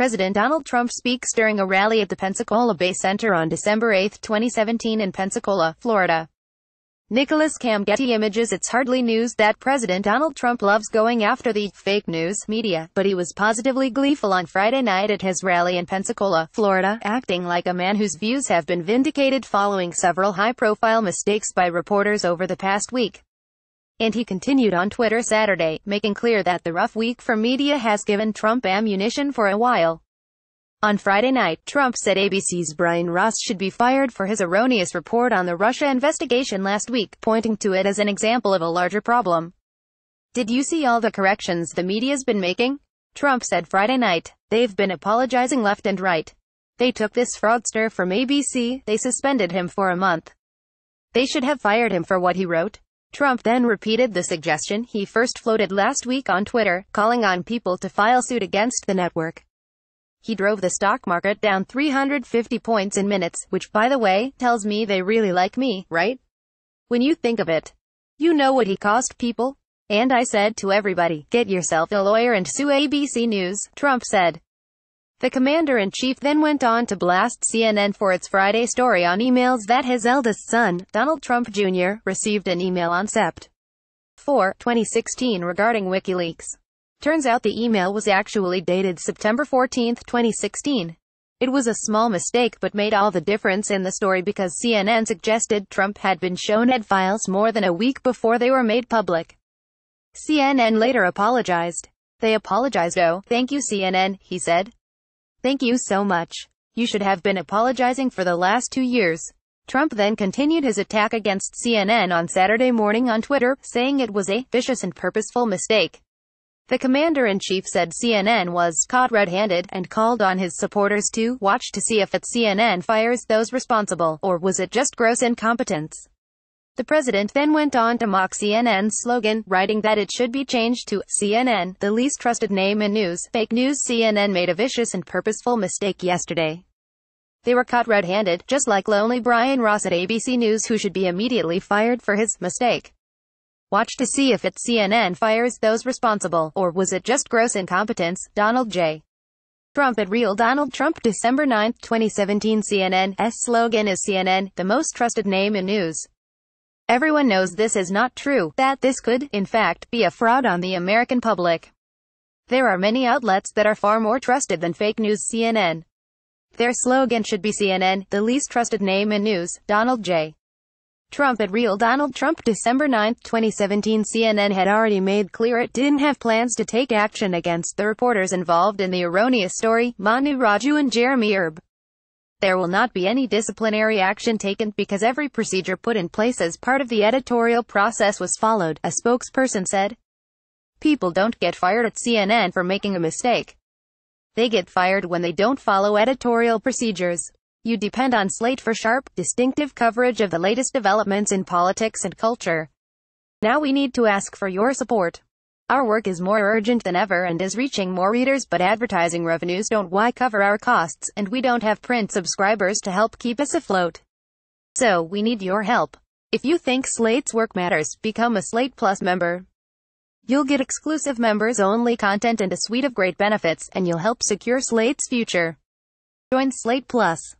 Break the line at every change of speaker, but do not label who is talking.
President Donald Trump speaks during a rally at the Pensacola Bay Center on December 8, 2017 in Pensacola, Florida. Nicholas Camgetti images It's hardly news that President Donald Trump loves going after the fake news media, but he was positively gleeful on Friday night at his rally in Pensacola, Florida, acting like a man whose views have been vindicated following several high-profile mistakes by reporters over the past week. And he continued on Twitter Saturday, making clear that the rough week for media has given Trump ammunition for a while. On Friday night, Trump said ABC's Brian Ross should be fired for his erroneous report on the Russia investigation last week, pointing to it as an example of a larger problem. Did you see all the corrections the media's been making? Trump said Friday night. They've been apologizing left and right. They took this fraudster from ABC, they suspended him for a month. They should have fired him for what he wrote. Trump then repeated the suggestion he first floated last week on Twitter, calling on people to file suit against the network. He drove the stock market down 350 points in minutes, which, by the way, tells me they really like me, right? When you think of it, you know what he cost people? And I said to everybody, get yourself a lawyer and sue ABC News, Trump said. The commander-in-chief then went on to blast CNN for its Friday story on emails that his eldest son, Donald Trump Jr., received an email on Sept. 4, 2016 regarding WikiLeaks. Turns out the email was actually dated September 14, 2016. It was a small mistake but made all the difference in the story because CNN suggested Trump had been shown Ed files more than a week before they were made public. CNN later apologized. They apologized oh, thank you CNN, he said. Thank you so much. You should have been apologizing for the last two years. Trump then continued his attack against CNN on Saturday morning on Twitter, saying it was a vicious and purposeful mistake. The commander-in-chief said CNN was caught red-handed and called on his supporters to watch to see if CNN fires those responsible, or was it just gross incompetence? The president then went on to mock CNN's slogan, writing that it should be changed to CNN, the least trusted name in news. Fake news CNN made a vicious and purposeful mistake yesterday. They were caught red-handed, just like lonely Brian Ross at ABC News who should be immediately fired for his mistake. Watch to see if it's CNN fires those responsible, or was it just gross incompetence? Donald J. Trump at Real Donald Trump December 9, 2017 CNN's slogan is CNN, the most trusted name in news. Everyone knows this is not true, that this could, in fact, be a fraud on the American public. There are many outlets that are far more trusted than fake news CNN. Their slogan should be CNN, the least trusted name in news, Donald J. Trump at Real Donald Trump December 9, 2017 CNN had already made clear it didn't have plans to take action against the reporters involved in the erroneous story, Manu Raju and Jeremy Erb. There will not be any disciplinary action taken because every procedure put in place as part of the editorial process was followed, a spokesperson said. People don't get fired at CNN for making a mistake. They get fired when they don't follow editorial procedures. You depend on Slate for sharp, distinctive coverage of the latest developments in politics and culture. Now we need to ask for your support. Our work is more urgent than ever and is reaching more readers but advertising revenues don't why cover our costs and we don't have print subscribers to help keep us afloat. So we need your help. If you think Slate's work matters, become a Slate Plus member. You'll get exclusive members only content and a suite of great benefits, and you'll help secure Slate's future. Join Slate Plus.